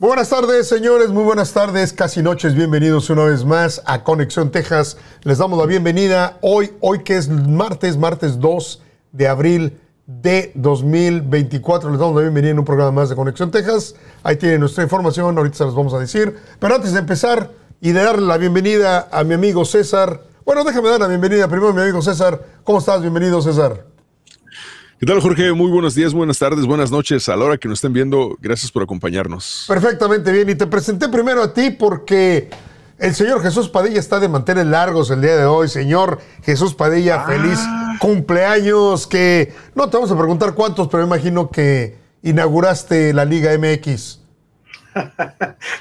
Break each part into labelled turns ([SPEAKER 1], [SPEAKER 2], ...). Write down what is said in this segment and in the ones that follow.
[SPEAKER 1] Buenas tardes, señores. Muy buenas tardes, casi noches. Bienvenidos una vez más a Conexión Texas. Les damos la bienvenida hoy, hoy que es martes, martes 2 de abril de 2024. Les damos la bienvenida en un programa más de Conexión Texas. Ahí tienen nuestra información, ahorita se las vamos a decir. Pero antes de empezar y de darle la bienvenida a mi amigo César. Bueno, déjame dar la bienvenida primero a mi amigo César. ¿Cómo estás? Bienvenido, César.
[SPEAKER 2] ¿Qué tal, Jorge? Muy buenos días, buenas tardes, buenas noches. A la hora que nos estén viendo, gracias por acompañarnos.
[SPEAKER 1] Perfectamente bien. Y te presenté primero a ti porque el señor Jesús Padilla está de mantener largos el día de hoy. Señor Jesús Padilla, ah. feliz cumpleaños. Que no te vamos a preguntar cuántos, pero me imagino que inauguraste la Liga MX.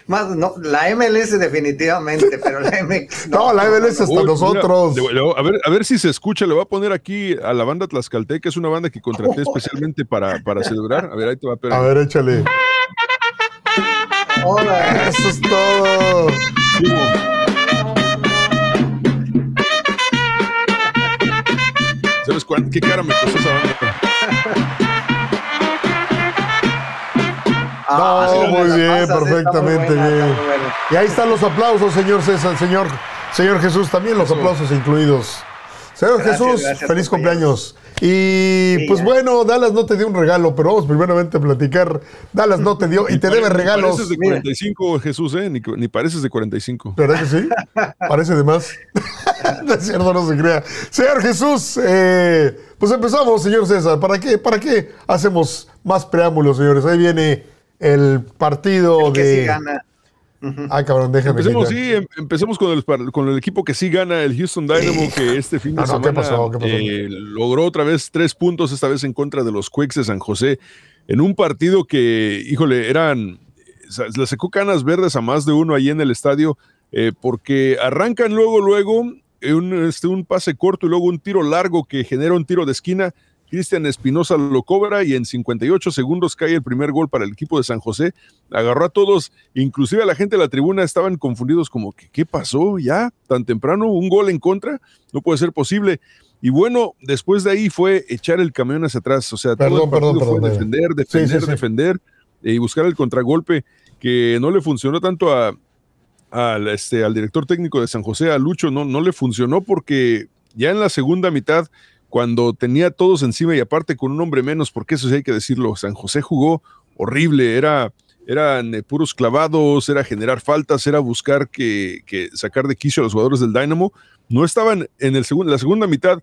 [SPEAKER 3] Más, no, la MLS definitivamente, pero la MX. No, la MLS hasta los nosotros. a, ver,
[SPEAKER 2] a ver si se escucha, le voy a poner aquí a la banda Tlaxcalteca, es una banda que contraté especialmente para, para celebrar. A ver, ahí te va a A ver, échale. Hola, eso es todo. ¿Sabes qué cara me puso esa banda?
[SPEAKER 1] Ah, no, muy bien, perfectamente bien. Y ahí están los aplausos, señor César, señor, señor Jesús, también los aplausos incluidos. Señor Jesús, feliz cumpleaños. Y pues bueno, Dallas no te dio un regalo, pero vamos primeramente a platicar. Dallas no te dio y, te debe regalos. Pareces de
[SPEAKER 2] 45, Jesús, ¿eh? Ni, pareces de 45. ¿Verdad que sí?
[SPEAKER 1] Parece de más. De cierto, no se crea. Señor Jesús, eh, pues empezamos, señor César. ¿Para qué, ¿Para qué hacemos más preámbulos, señores? Ahí viene el partido que Sí gana. Ah, cabrón, déjame. Empecemos,
[SPEAKER 2] em, empecemos con, el, con el equipo que sí gana, el Houston Dynamo, que este fin de ah, semana eh, logró otra vez tres puntos, esta vez en contra de los Quicks de San José, en un partido que, híjole, eran. Le secó canas verdes a más de uno ahí en el estadio, eh, porque arrancan luego, luego, eh, un, este, un pase corto y luego un tiro largo que genera un tiro de esquina Cristian Espinosa lo cobra y en 58 segundos cae el primer gol para el equipo de San José. Agarró a todos, inclusive a la gente de la tribuna estaban confundidos como que qué pasó ya tan temprano, un gol en contra, no puede ser posible. Y bueno, después de ahí fue echar el camión hacia atrás, o sea, todo el fue defender, defender, defender eh, y buscar el contragolpe que no le funcionó tanto a, al, este, al director técnico de San José, a Lucho, no, no le funcionó porque ya en la segunda mitad cuando tenía todos encima y aparte con un hombre menos, porque eso sí hay que decirlo, San José jugó horrible, era, eran eh, puros clavados, era generar faltas, era buscar que, sacar de quicio a los jugadores del Dynamo. No estaban en el segundo, la segunda mitad,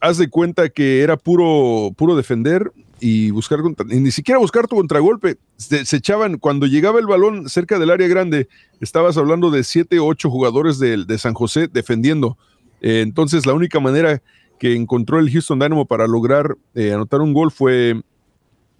[SPEAKER 2] haz de cuenta que era puro, puro defender y buscar ni siquiera buscar tu contragolpe. Se, echaban, cuando llegaba el balón cerca del área grande, estabas hablando de siete, ocho jugadores de, San José defendiendo. Eh, entonces, la única manera que encontró el Houston Dynamo para lograr eh, anotar un gol fue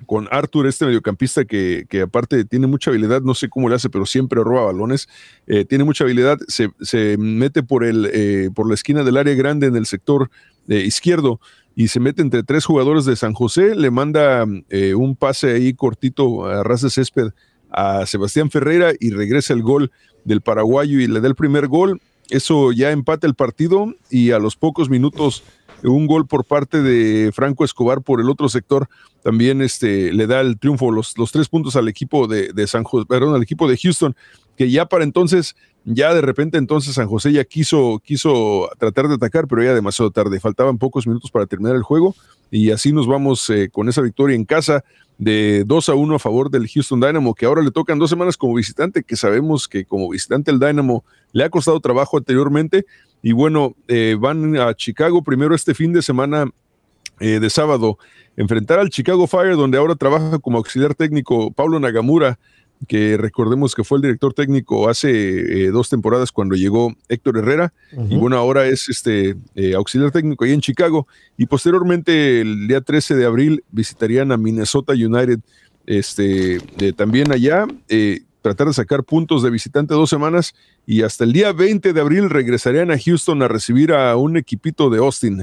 [SPEAKER 2] con Arthur, este mediocampista que, aparte tiene mucha habilidad, no sé cómo le hace, pero siempre roba balones, eh, tiene mucha habilidad, se, mete por, el, eh, por la esquina del área grande en el sector izquierdo y se mete entre tres jugadores de San José, le manda un pase ahí cortito a Raza de Césped a Sebastián Ferreira y regresa el gol del paraguayo y le da el primer gol, eso ya empata el partido y a los pocos minutos un gol por parte de Franco Escobar por el otro sector también este, le da el triunfo, los, los tres puntos al equipo de, de San al equipo de Houston, que ya para entonces ya de repente entonces San José ya quiso, quiso tratar de atacar, pero ya demasiado tarde. Faltaban pocos minutos para terminar el juego y así nos vamos eh, con esa victoria en casa de 2 a 1 a favor del Houston Dynamo, que ahora le tocan dos semanas como visitante, que sabemos que como visitante el Dynamo le ha costado trabajo anteriormente. Y bueno, eh, van a Chicago primero este fin de semana eh, de sábado, enfrentar al Chicago Fire, donde ahora trabaja como auxiliar técnico Pablo Nagamura que recordemos que fue el director técnico hace eh, dos temporadas cuando llegó Héctor Herrera, y bueno, ahora es este eh, auxiliar técnico ahí en Chicago, y posteriormente el día 13 de abril visitarían a Minnesota United, este, eh, también allá, tratar de sacar puntos de visitante dos semanas, y hasta el día 20 de abril regresarían a Houston a recibir a un equipito de Austin.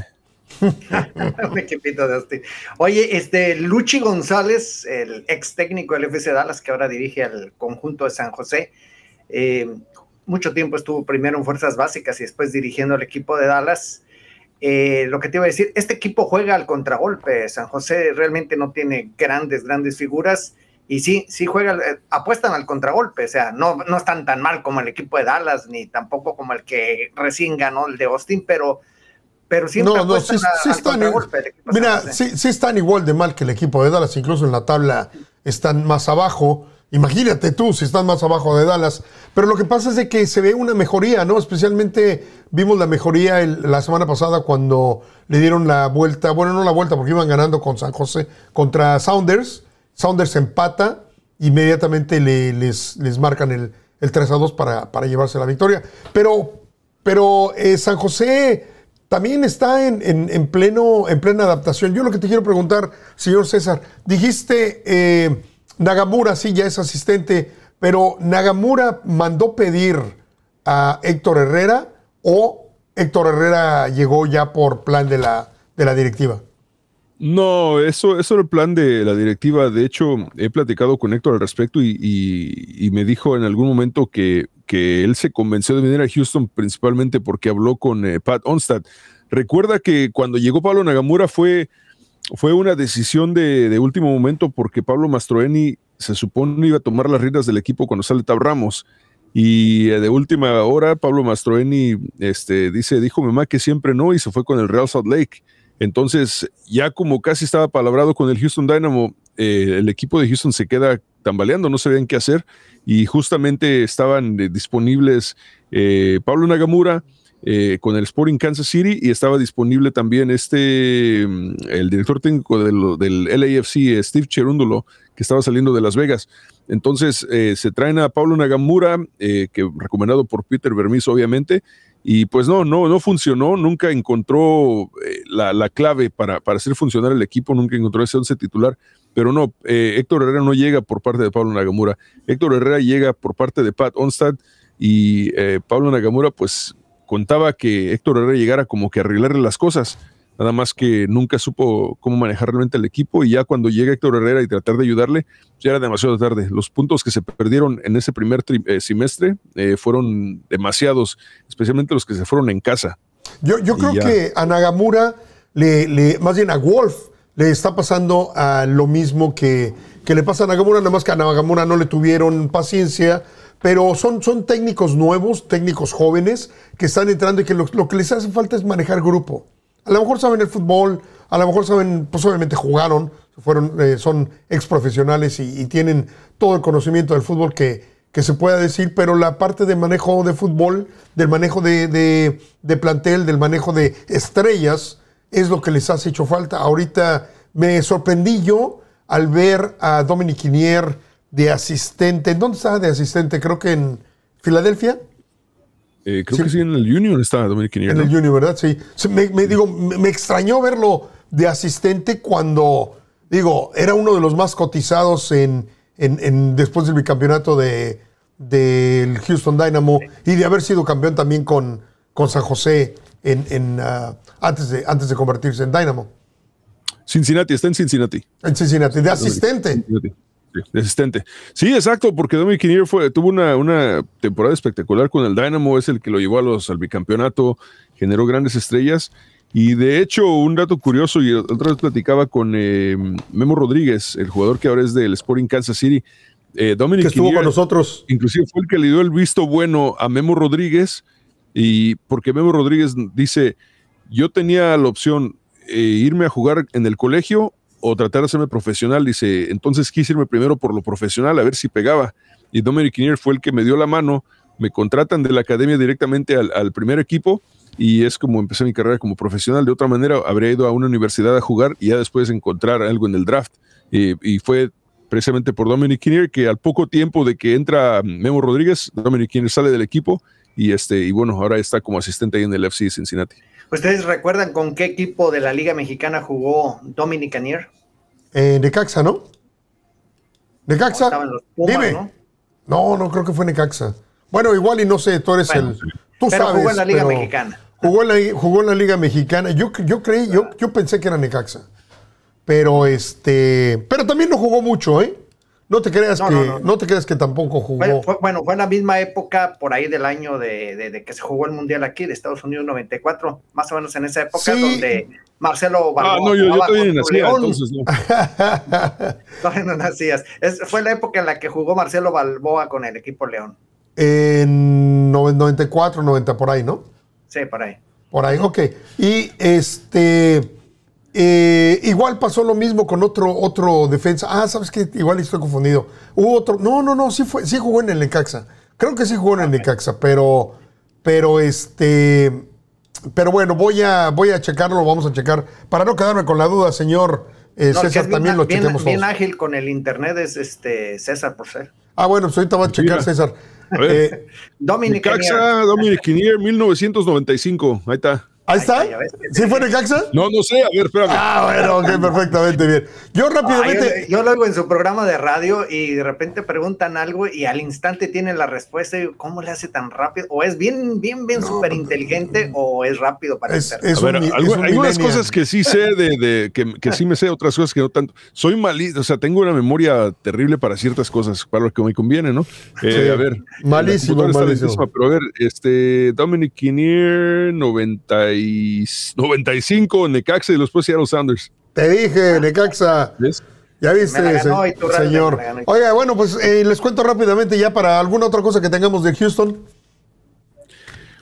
[SPEAKER 3] Un equipito de Oye, este Luchi González, el ex técnico del FC Dallas, que ahora dirige al conjunto de San José, eh, mucho tiempo estuvo primero en fuerzas básicas y después dirigiendo el equipo de Dallas. Eh, lo que te iba a decir, este equipo juega al contragolpe. San José realmente no tiene grandes, grandes figuras. Y sí, sí juega eh, apuestan al contragolpe. O sea, no, no están tan mal como el equipo de Dallas, ni tampoco como el que recién ganó el de Austin, pero pero siempre no, no, sí, están igual, Mira, ¿eh?
[SPEAKER 1] sí, están igual de mal que el equipo de Dallas, incluso en la tabla están más abajo. Imagínate tú si están más abajo de Dallas. Pero lo que pasa es de que se ve una mejoría, ¿no? Especialmente vimos la mejoría la semana pasada cuando le dieron la vuelta, bueno, no la vuelta porque iban ganando con San José contra Saunders. Saunders empata, inmediatamente les, les, marcan el, 3 a 2 para, para llevarse la victoria. Pero, pero eh, San José también está en, pleno, en plena adaptación. Yo lo que te quiero preguntar, señor César, dijiste eh, Nagamura, sí, ya es asistente, pero Nagamura mandó pedir a Héctor Herrera o Héctor Herrera llegó ya por plan de la, de la directiva.
[SPEAKER 2] No, eso, eso era el plan de la directiva. De hecho, he platicado con Héctor al respecto y me dijo en algún momento que que él se convenció de venir a Houston principalmente porque habló con eh, Pat Onstad. Recuerda que cuando llegó Pablo Nagamura fue, fue una decisión de, último momento porque Pablo Mastroeni se supone iba a tomar las riendas del equipo cuando sale Tab Ramos. Y eh, de última hora, Pablo Mastroeni este, dice, dijo mamá que siempre no y se fue con el Real Salt Lake. Entonces, ya como casi estaba palabrado con el Houston Dynamo, eh, el equipo de Houston se queda tambaleando, no sabían qué hacer y justamente estaban eh, disponibles eh, Pablo Nagamura eh, con el Sporting Kansas City y estaba disponible también este, mm, el director técnico del, LAFC, Steve Cherundolo, que estaba saliendo de Las Vegas. Entonces se traen a Pablo Nagamura, que recomendado por Peter Vermis obviamente, y pues no, no, no funcionó, nunca encontró la, clave para, para hacer funcionar el equipo, nunca encontró ese once titular. Pero no, eh, Héctor Herrera no llega por parte de Pablo Nagamura. Héctor Herrera llega por parte de Pat Onstad y eh, Pablo Nagamura pues contaba que Héctor Herrera llegara como que a arreglarle las cosas. Nada más que nunca supo cómo manejar realmente el equipo y ya cuando llega Héctor Herrera y tratar de ayudarle, pues, ya era demasiado tarde. Los puntos que se perdieron en ese primer eh, semestre fueron demasiados, especialmente los que se fueron en casa.
[SPEAKER 1] Yo, creo que a Nagamura, le, más bien a Wolf, le está pasando a lo mismo que, le pasa a Nagamura, nada más que a Nagamura no le tuvieron paciencia, pero son, son técnicos nuevos, técnicos jóvenes, que están entrando y que lo, que les hace falta es manejar grupo. A lo mejor saben el fútbol, a lo mejor saben, pues obviamente jugaron, fueron, eh, son ex profesionales y, tienen todo el conocimiento del fútbol que, que se pueda decir, pero la parte de manejo de fútbol, del manejo de, de plantel, del manejo de estrellas, es lo que les has hecho falta. Ahorita me sorprendí yo al ver a Dominic Inier de asistente. ¿Dónde estaba de asistente? Creo que en Filadelfia.
[SPEAKER 2] Eh, creo que sí, en el Junior estaba Dominic Inier. En el
[SPEAKER 1] Junior, ¿verdad? Sí. Me, digo, me, extrañó verlo de asistente cuando, digo, era uno de los más cotizados en, después del bicampeonato de, del Houston Dynamo y de haber sido campeón también con, con San José en, ah, antes de, antes de convertirse en Dynamo.
[SPEAKER 2] Cincinnati, está en Cincinnati.
[SPEAKER 1] En Cincinnati, de asistente.
[SPEAKER 2] de asistente. Sí, exacto, porque Dominic Kinnear tuvo una, temporada espectacular con el Dynamo, es el que lo llevó a los, al bicampeonato, generó grandes estrellas. Y de hecho, un dato curioso, y otra vez platicaba con eh, Memo Rodríguez, el jugador que ahora es del Sporting Kansas City. Eh, Dominic que estuvo con nosotros. Inclusive fue el que le dio el visto bueno a Memo Rodríguez, y porque Memo Rodríguez dice, yo tenía la opción eh, irme a jugar en el colegio o tratar de hacerme profesional. Dice, entonces quise irme primero por lo profesional a ver si pegaba. Y Dominic Kinnear fue el que me dio la mano. Me contratan de la academia directamente al, primer equipo y es como empecé mi carrera como profesional. De otra manera, habría ido a una universidad a jugar y ya después encontrar algo en el draft. Eh, y fue precisamente por Dominic Kinnear que al poco tiempo de que entra Memo Rodríguez, Dominic Kinnear sale del equipo y, este, y bueno, ahora está como asistente ahí en el FC Cincinnati.
[SPEAKER 3] ¿Ustedes recuerdan con qué equipo de la Liga Mexicana jugó Dominic Anier?
[SPEAKER 1] Eh, Necaxa, ¿no? Necaxa. No, dime. ¿no? ¿no? creo que fue Necaxa. Bueno, igual y no sé, tú eres el. Tú sabes, Jugó en la Liga Mexicana. Jugó en la, Liga Mexicana. Yo, yo creí, yo, yo pensé que era Necaxa. Pero este. Pero también no jugó mucho, ¿eh?
[SPEAKER 3] No te creas que no, te que tampoco jugó. Bueno fue, la misma época por ahí del año de, que se jugó el mundial aquí de Estados Unidos 94, más o menos en esa época donde Marcelo Balboa... Ah, no, yo, yo todavía nacía, entonces no. todavía no nacías. fue la época en la que jugó Marcelo Balboa con el equipo León.
[SPEAKER 1] En 94, 90 por ahí, ¿no? Sí, por ahí. Por ahí, ok. Y este eh, igual pasó lo mismo con otro, otro defensa. Ah, sabes que igual estoy confundido. Hubo otro. No, no, no, sí fue, sí jugó en el Necaxa. Creo que sí jugó en el Necaxa, pero. Pero este. Pero bueno, voy a, voy a checarlo, vamos a checar. Para no quedarme con la duda, señor eh, César, también lo chequemos. Bien, bien
[SPEAKER 3] ágil con el internet es este César por ser.
[SPEAKER 2] Ah, bueno, pues ahorita va a checar, César. A ver. Eh,
[SPEAKER 3] Dominic Dominic
[SPEAKER 2] 1995. Ahí está. Ahí está.
[SPEAKER 3] ¿Sí fue Necaxa?
[SPEAKER 1] No, no sé. A ver, espérame. Ah, bueno, ok, perfectamente bien. Yo ah, rápidamente.
[SPEAKER 3] yo, lo hago en su programa de radio y de repente preguntan algo y al instante tienen la respuesta. Y ¿Cómo le hace tan rápido? O es bien, bien, bien súper inteligente o es rápido para ser. es hay unas cosas que sí sé,
[SPEAKER 2] de, que, sí me sé, otras cosas que no tanto. Soy malísimo, o sea, tengo una memoria terrible para ciertas cosas, para lo que me conviene, ¿no? Eh, sí, a ver. Malísimo, malísimo. Pero a ver, este, Dominic Kinnear, 90 y 95, Necaxa y después Seattle Sanders.
[SPEAKER 1] Te dije, Necaxa. Ya viste, señor. Oiga, bueno, pues eh, les cuento rápidamente ya para alguna otra cosa que tengamos de Houston.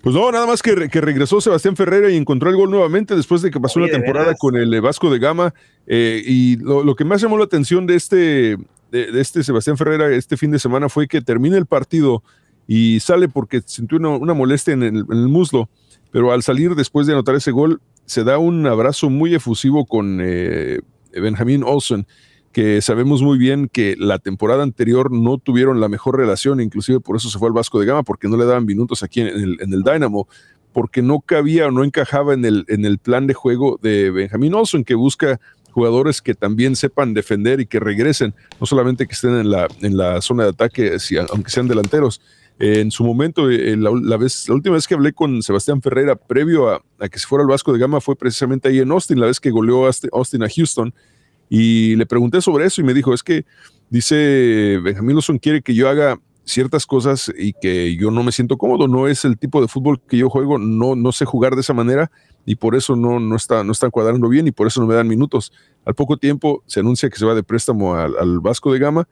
[SPEAKER 2] Pues no, nada más que, regresó Sebastián Ferreira y encontró el gol nuevamente después de que pasó la temporada con el eh, Vasco de Gama. Eh, y lo, que más llamó la atención de este, de, este Sebastián Ferreira este fin de semana fue que termina el partido y sale porque sintió una, molestia en el muslo pero al salir después de anotar ese gol, se da un abrazo muy efusivo con eh, Benjamín Olsen, que sabemos muy bien que la temporada anterior no tuvieron la mejor relación, inclusive por eso se fue al Vasco de Gama, porque no le daban minutos aquí en el, en el Dynamo, porque no cabía o no encajaba en el, en el plan de juego de Benjamín Olsen, que busca jugadores que también sepan defender y que regresen, no solamente que estén en la, en la zona de ataque, aunque sean delanteros en su momento, eh, eh, la, última vez que hablé con Sebastián Ferreira, previo a, que se fuera al Vasco de Gama, fue precisamente ahí en Austin, la vez que goleó Austin a Houston. Y le pregunté sobre eso y me dijo, es que dice Benjamín Lawson quiere que yo haga ciertas cosas y que yo no me siento cómodo, no es el tipo de fútbol que yo juego, no, no sé jugar de esa manera y por eso no, no, está, no están cuadrando bien y por eso no me dan minutos. Al poco tiempo se anuncia que se va de préstamo al Vasco de Gama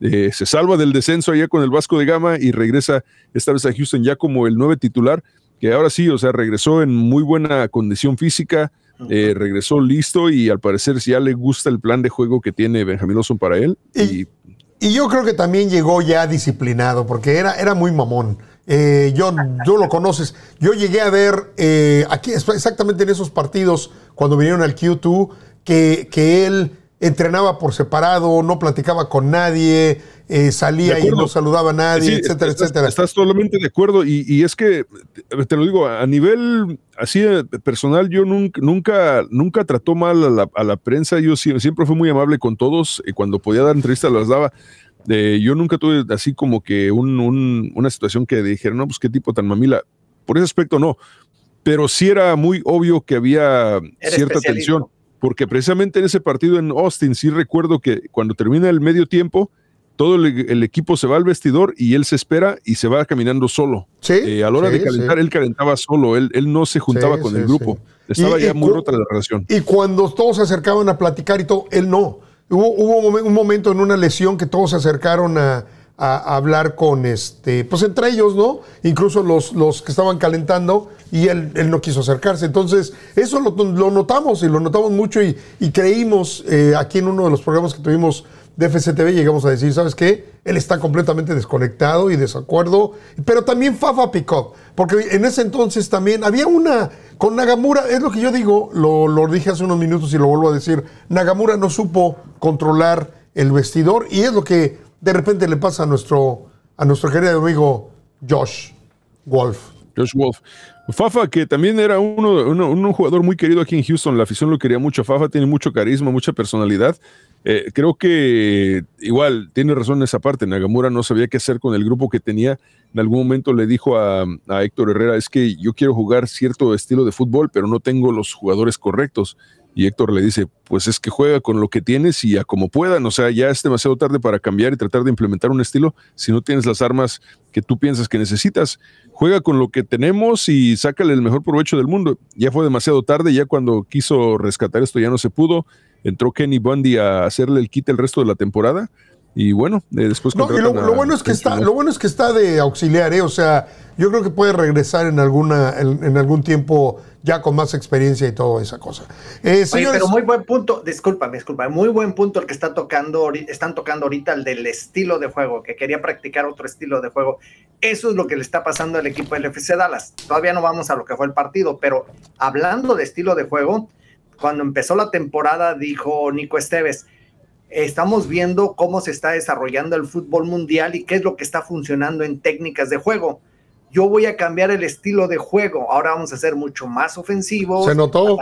[SPEAKER 2] eh, se salva del descenso allá con el Vasco de Gama y regresa esta vez a Houston ya como el nueve titular, que ahora sí, o sea, regresó en muy buena condición física, eh, regresó listo y al parecer ya le gusta el plan de juego que tiene Benjamin Olson para él. Y,
[SPEAKER 1] yo creo que también llegó ya disciplinado, porque era, era muy mamón. Eh, yo, lo conoces. Yo llegué a ver aquí exactamente en esos partidos cuando vinieron al Q2 que, que él entrenaba por separado, no platicaba con nadie, eh, salía y no saludaba a nadie, etcétera, etcétera.
[SPEAKER 2] Estás totalmente de acuerdo y, es que, te, lo digo, a nivel así personal, yo nunca, nunca, trató mal a la, prensa, yo siempre fui muy amable con todos, y eh, cuando podía dar entrevistas las daba. Eh, yo nunca tuve así como que una situación que dijeron, no, pues qué tipo tan mamila. Por ese aspecto no, pero sí era muy obvio que había cierta tensión porque precisamente en ese partido en Austin sí recuerdo que cuando termina el medio tiempo, todo el, equipo se va al vestidor y él se espera y se va caminando solo. Eh, a la hora de calentar, él calentaba solo, él, no se juntaba con el grupo. Estaba ya muy rota la relación.
[SPEAKER 1] Y cuando todos se acercaban a platicar y todo, él no. Hubo, hubo un momento en una lesión que todos se acercaron a, a, hablar con este, pues entre ellos, ¿no? Incluso los, los que estaban calentando y él, no quiso acercarse. Entonces, eso lo, notamos y lo notamos mucho y, creímos eh, aquí en uno de los programas que tuvimos de FCTV llegamos a decir, ¿sabes qué? Él está completamente desconectado y desacuerdo, pero también Fafa Picot, porque en ese entonces también había una, con Nagamura, es lo que yo digo, lo dije hace unos minutos y lo vuelvo a decir, Nagamura no supo controlar el vestidor y es lo que de repente le pasa a nuestro, a nuestro querido amigo Josh
[SPEAKER 2] Wolf. Josh Wolf. Fafa, que también era uno, un jugador muy querido aquí en Houston, la afición lo quería mucho. Fafa tiene mucho carisma, mucha personalidad. Eh, creo que igual tiene razón en esa parte. Nagamura no sabía qué hacer con el grupo que tenía. En algún momento le dijo a, a Héctor Herrera: Es que yo quiero jugar cierto estilo de fútbol, pero no tengo los jugadores correctos. Y Héctor le dice, pues es que juega con lo que tienes y a como puedan, o sea, ya es demasiado tarde para cambiar y tratar de implementar un estilo si no tienes las armas que tú piensas que necesitas. Juega con lo que tenemos y sácale el mejor provecho del mundo. Ya fue demasiado tarde, ya cuando quiso rescatar esto ya no se pudo. Entró Kenny Bundy a hacerle el kit el resto de la temporada y bueno, eh, después lo, bueno es que está, lo
[SPEAKER 1] bueno es que está de auxiliar, ¿eh? o sea, yo creo que puede regresar en alguna, en, algún tiempo ya con más experiencia y todo esa cosa.
[SPEAKER 3] Eh, Oye, pero muy buen punto, discúlpame, disculpa, muy buen punto el que está tocando, están tocando ahorita el del estilo de juego, que quería practicar otro estilo de juego. Eso es lo que le está pasando al equipo del FC Dallas. Todavía no vamos a lo que fue el partido, pero hablando de estilo de juego, cuando empezó la temporada dijo Nico Esteves, estamos viendo cómo se está desarrollando el fútbol mundial y qué es lo que está funcionando en técnicas de juego. Yo voy a cambiar el estilo de juego. Ahora vamos a ser mucho más ofensivos. Se notó.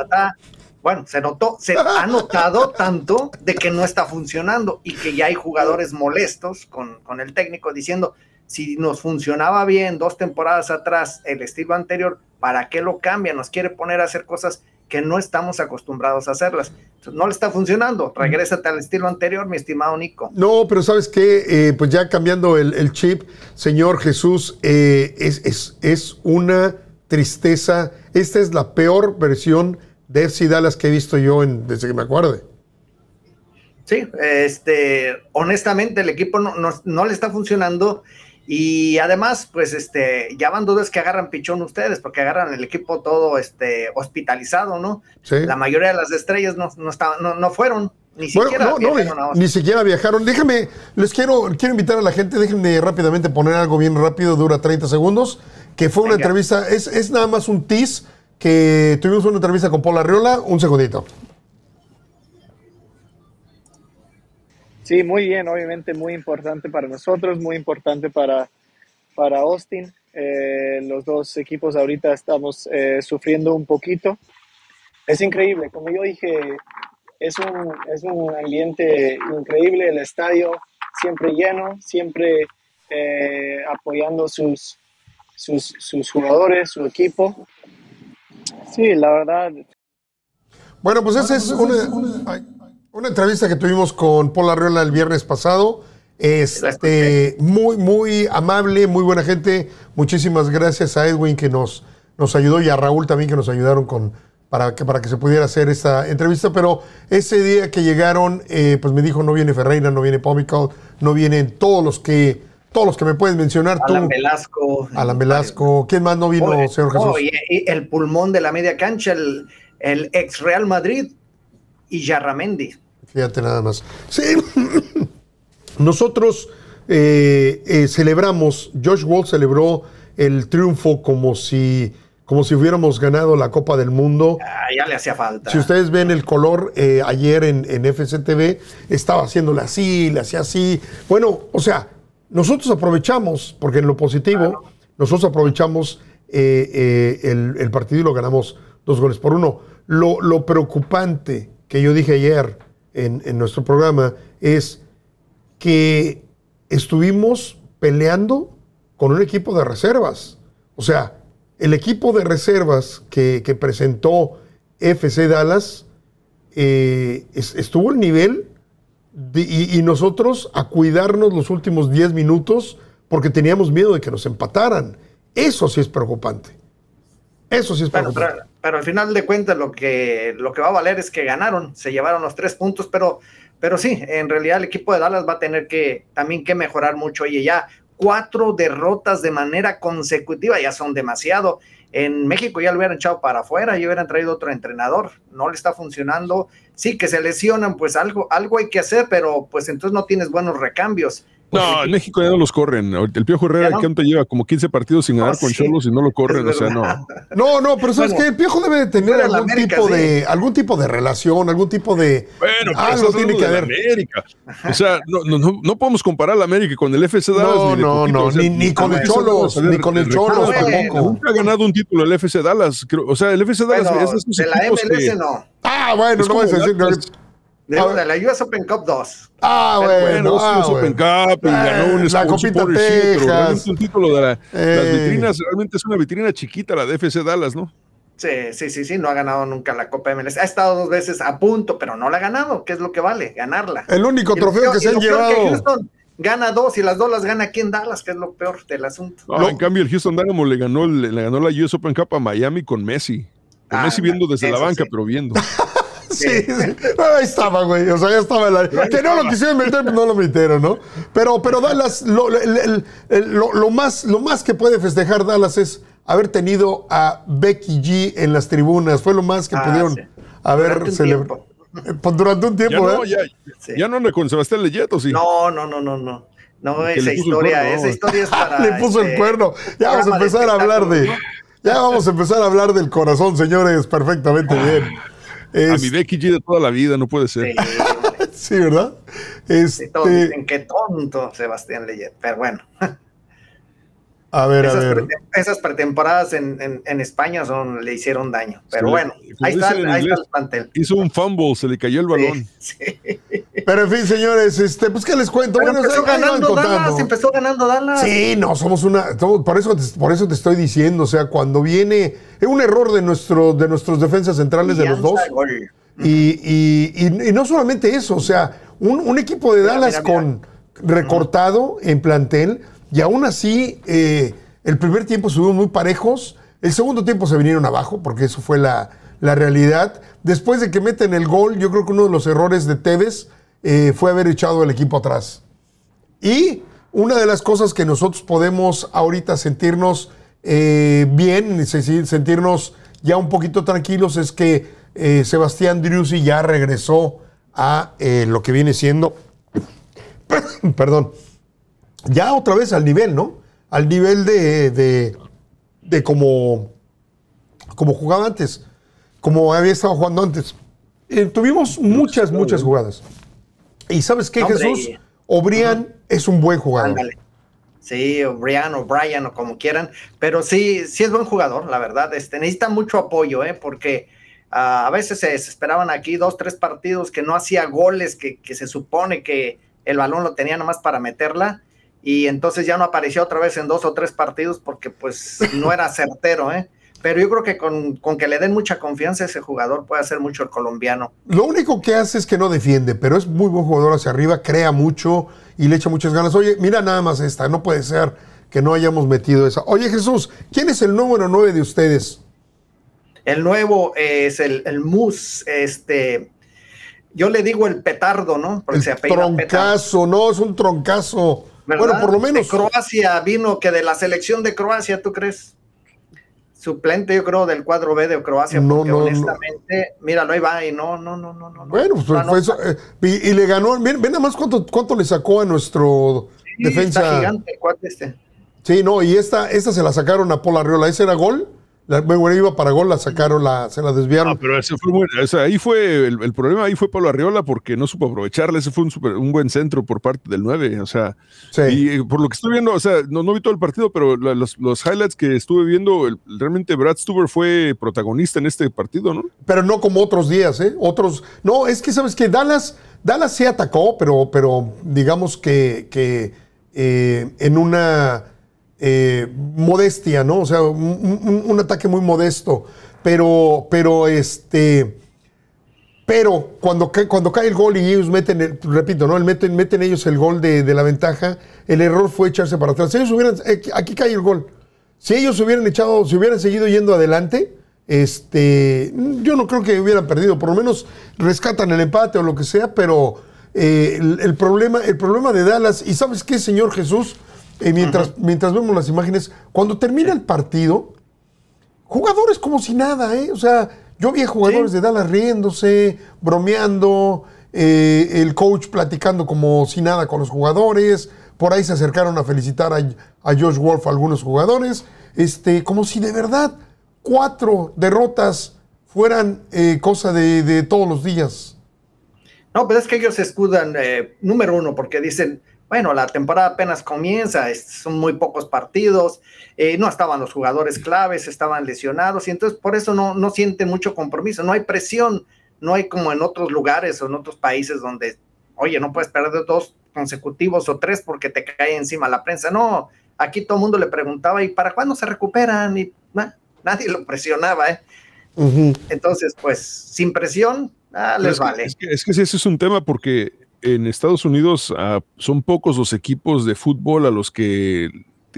[SPEAKER 3] Bueno, se notó, se ha notado tanto de que no está funcionando y que ya hay jugadores molestos con, con el técnico diciendo, si nos funcionaba bien dos temporadas atrás el estilo anterior, ¿para qué lo cambia? Nos quiere poner a hacer cosas que no estamos acostumbrados a hacerlas. no le está funcionando. Regrésate al estilo anterior, mi estimado Nico.
[SPEAKER 1] No, pero sabes qué, eh, pues ya cambiando el, chip, Señor Jesús, eh, es, es, una tristeza. Esta es la peor versión de FC Dallas que he visto yo desde que me acuerde.
[SPEAKER 3] Sí, este, honestamente el equipo no le está funcionando y además, pues este, ya van dudas que agarran pichón ustedes, porque agarran el equipo todo este hospitalizado, ¿no? La mayoría de las estrellas no, estaban, no, fueron. Ni siquiera, viajaron no, ni,
[SPEAKER 1] siquiera viajaron. les quiero, quiero invitar a la gente, déjenme rápidamente poner algo bien rápido, dura 30 segundos, que fue una entrevista, es, nada más un tease, que tuvimos una entrevista con Paula Riola un segundito.
[SPEAKER 3] Sí, muy bien, obviamente muy importante para nosotros, muy importante para, para Austin. Eh, los dos equipos ahorita estamos eh, sufriendo un poquito. Es increíble, como yo dije, es un, es un ambiente increíble, el estadio siempre lleno, siempre eh, apoyando sus, sus, sus jugadores, su equipo. Sí, la verdad.
[SPEAKER 1] Bueno, pues ese es uno. Pues una... Una entrevista que tuvimos con Paul Arriola el viernes pasado. Este, muy, muy amable, muy buena gente. Muchísimas gracias a Edwin que nos, nos ayudó y a Raúl también que nos ayudaron con, para, que, para que se pudiera hacer esta entrevista. Pero ese día que llegaron, eh, pues me dijo no viene Ferreira, no viene Pomical, no vienen todos los que todos los que me puedes mencionar. Alan
[SPEAKER 3] Velasco.
[SPEAKER 1] Alan Velasco.
[SPEAKER 3] ¿Quién más no vino, señor Jesús? el pulmón de la media cancha, el, el ex Real Madrid y Yarramendi.
[SPEAKER 1] Fíjate nada más. Sí, nosotros eh, eh, celebramos, Josh Wall celebró el triunfo como si, como si hubiéramos ganado la Copa del Mundo.
[SPEAKER 3] Ah, ya le hacía falta. Si
[SPEAKER 1] ustedes ven el color eh, ayer en, FCTV, estaba haciéndole así, le hacía así. Bueno, o sea, nosotros aprovechamos, porque en lo positivo, nosotros aprovechamos el, partido y lo ganamos dos goles por uno. Lo, lo preocupante que yo dije ayer, en, nuestro programa es que estuvimos peleando con un equipo de reservas. O sea, el equipo de reservas que, presentó FC Dallas eh, estuvo al nivel y, y, nosotros a cuidarnos los últimos 10 minutos porque teníamos miedo de que nos empataran. Eso sí es preocupante.
[SPEAKER 3] Eso sí es pero, pero, al final de cuentas lo que, lo que va a valer es que ganaron, se llevaron los tres puntos, pero, pero sí, en realidad el equipo de Dallas va a tener que también que mejorar mucho. Oye, ya cuatro derrotas de manera consecutiva ya son demasiado. En México ya lo hubieran echado para afuera, y hubieran traído otro entrenador, no le está funcionando. Sí, que se lesionan, pues algo, algo hay que hacer, pero pues entonces no tienes buenos recambios.
[SPEAKER 2] No, en México ya no los corren. El Piojo Herrera que ¿cuánto lleva como 15 partidos sin ganar oh, con Cholos y no lo corren, o sea, no.
[SPEAKER 1] No, no, pero sabes que el Piojo debe de tener algún tipo de algún tipo de relación,
[SPEAKER 2] algún tipo de Bueno, pero tiene que haber. América. O sea, no, no, no, podemos comparar la América con el FC Dallas no, no, no, ni, con el Cholos, ni con el Cholos tampoco. Nunca ha ganado un título el FC Dallas, o sea, el FC Dallas es de la MLS que, no.
[SPEAKER 3] Ah, bueno, no voy a decir de ah, la US Open Cup 2. Ah, bueno. Ah, Open Cup y eh, ganó la Copita un título
[SPEAKER 2] de las eh. vitrinas. Realmente es una vitrina chiquita la de FC Dallas, ¿no?
[SPEAKER 3] Sí, sí, sí, sí, no ha ganado nunca la Copa MLS. Ha estado dos veces a punto, pero no la ha ganado, qué es lo que vale, ganarla. El
[SPEAKER 2] único trofeo que, se han llevado. Que
[SPEAKER 3] Houston gana dos y las dos las gana aquí en Dallas, que es lo peor del asunto. Ah, en
[SPEAKER 2] cambio, el Houston Dynamo le ganó, le, ganó la US Open Cup a Miami con Messi. Con Messi viendo desde la banca, pero viendo.
[SPEAKER 1] sí, ahí estaba, güey. O sea, ya estaba el Que no lo quisieron meter, no lo metieron, ¿no? Pero, pero Dallas, lo, el, el, lo, lo, más, lo más que puede festejar Dallas es haber tenido a Becky G en las tribunas. Fue lo más que ah, pudieron haber celebrado. Eh, pues, durante un tiempo, ya no, ¿eh?
[SPEAKER 2] Ya, ya no con Sebastián sí? No, no, no, no,
[SPEAKER 3] no. No, esa historia, esa historia es para. le puso el este, cuerno.
[SPEAKER 1] Ya vamos a empezar a hablar de. Ya vamos a empezar a hablar del corazón, señores, perfectamente bien. A mi
[SPEAKER 2] Becky G de toda la vida, no puede ser.
[SPEAKER 3] Sí, ¿verdad? Este... en qué tonto Sebastián Leyet, pero bueno.
[SPEAKER 2] A ver, esas, a ver.
[SPEAKER 3] esas pretemporadas en, España le hicieron daño. Pero bueno, ahí está, el
[SPEAKER 2] plantel. Hizo un fumble, se le cayó el balón.
[SPEAKER 1] Pero en fin, señores, este, pues qué les cuento. Bueno, empezó, ganando Dallas, empezó ganando Dallas. Sí, no, somos una. por, eso te, estoy diciendo. O sea, cuando viene. Es un error de, nuestro, de nuestros defensas centrales de los dos. Y, no solamente eso, o sea, un, equipo de Dallas con recortado en plantel y aún así, eh, el primer tiempo vimos muy parejos. El segundo tiempo se vinieron abajo, porque eso fue la, realidad. Después de que meten el gol, yo creo que uno de los errores de Tevez eh, fue haber echado el equipo atrás. Y una de las cosas que nosotros podemos ahorita sentirnos eh, bien, sentirnos ya un poquito tranquilos, es que Sebastián Driussi ya regresó a lo que viene siendo, perdón, ya otra vez al nivel, ¿no? Al nivel de, de, de como, jugaba antes, como había estado jugando antes. Eh, tuvimos muchas, muchas jugadas. Y sabes qué, Jesús, O'Brien es un buen jugador.
[SPEAKER 3] Sí, O'Brien o Brian o como quieran, pero sí, sí es buen jugador, la verdad. Este, necesita mucho apoyo, ¿eh? porque ah, a veces se desesperaban aquí dos, tres partidos que no hacía goles, que se supone que el balón lo tenía nomás para meterla y entonces ya no apareció otra vez en dos o tres partidos porque pues no era certero, ¿eh? Pero yo creo que con, que le den mucha confianza ese jugador puede hacer mucho el colombiano.
[SPEAKER 1] Lo único que hace es que no defiende, pero es muy buen jugador hacia arriba, crea mucho y le echa muchas ganas. Oye, mira nada más esta, no puede ser que no hayamos metido esa. Oye Jesús, ¿quién es el
[SPEAKER 3] número nueve de ustedes? El nuevo eh, es el, el Mus, este, yo le digo el petardo, ¿no? Porque el troncazo, no, es un troncazo. Bueno, por lo menos. Croacia vino que de la selección de Croacia, ¿tú crees? Suplente, yo creo, del cuadro B de Croacia, no, porque no, honestamente, mira, no iba y no, no, no, no, no.
[SPEAKER 1] Bueno, pues fue pues, eso, eh, y, le ganó, Mira, ven más cuánto, cuánto le sacó a nuestro defensa. gigante, ¿cuál este? Sí, no, y esta, esta se la sacaron a Pola Riola, ese era gol. La, bueno, iba para gol, la sacaron, la, se la desviaron. Ah,
[SPEAKER 2] pero ese fue O ahí fue el, problema, ahí fue Pablo Arriola porque no supo aprovecharla. Ese fue un, un buen centro por parte del 9. O sea, y eh, por lo que estoy viendo, o sea, no, vi todo el partido, pero los, highlights que estuve viendo, realmente Brad Stuber fue protagonista en este partido, ¿no?
[SPEAKER 1] Pero no como otros días, ¿eh? Otros. No, es que sabes que Dallas, Dallas se atacó, pero, pero digamos que, que eh, en una eh, modestia, ¿no? O sea, un, ataque muy modesto. Pero, pero este. Pero cuando, cuando cae el gol y ellos meten, repito, ¿no? meten, meten ellos el gol de, la ventaja, el error fue echarse para atrás. Si ellos hubieran, eh, aquí cae el gol. Si ellos hubieran echado, si hubieran seguido yendo adelante, este, yo no creo que hubieran perdido. Por lo menos rescatan el empate o lo que sea, pero eh, el, el, problema, el problema de Dallas, y ¿sabes qué, señor Jesús? Eh, mientras, mientras vemos las imágenes, cuando termina el partido, jugadores como si nada, ¿eh? O sea, yo vi a jugadores de Dallas riéndose, bromeando, eh, el coach platicando como si nada con los jugadores. Por ahí se acercaron a felicitar a, Josh Wolf algunos jugadores. Este, como si de verdad cuatro derrotas fueran eh, cosa de, todos los días.
[SPEAKER 3] No, pero pues es que ellos escudan, número uno, porque dicen, bueno, la temporada apenas comienza, son muy pocos partidos, eh, no estaban los jugadores claves, estaban lesionados, y entonces por eso no, no sienten mucho compromiso, no hay presión, no hay como en otros lugares o en otros países donde, oye, no puedes perder dos consecutivos o tres porque te cae encima la prensa, no, aquí todo el mundo le preguntaba, ¿y para cuándo se recuperan? Y ah, nadie lo presionaba, ¿eh? Entonces, pues, sin presión, ah, les vale. es,
[SPEAKER 2] que, ese es un tema porque en Estados Unidos ah, son pocos los equipos de fútbol a los que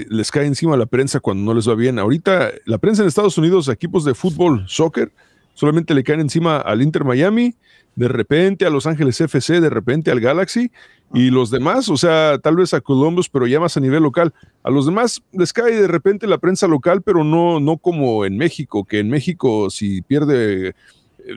[SPEAKER 2] les cae encima la prensa cuando no les va bien. Ahorita la prensa en Estados Unidos, equipos de fútbol, soccer, solamente le caen encima al Inter Miami, de repente a Los Ángeles FC, de repente al Galaxy y los demás, o sea, tal vez a Columbus, pero ya más a nivel local. A los demás les cae de repente la prensa local, pero no, no como en México, que en México si pierde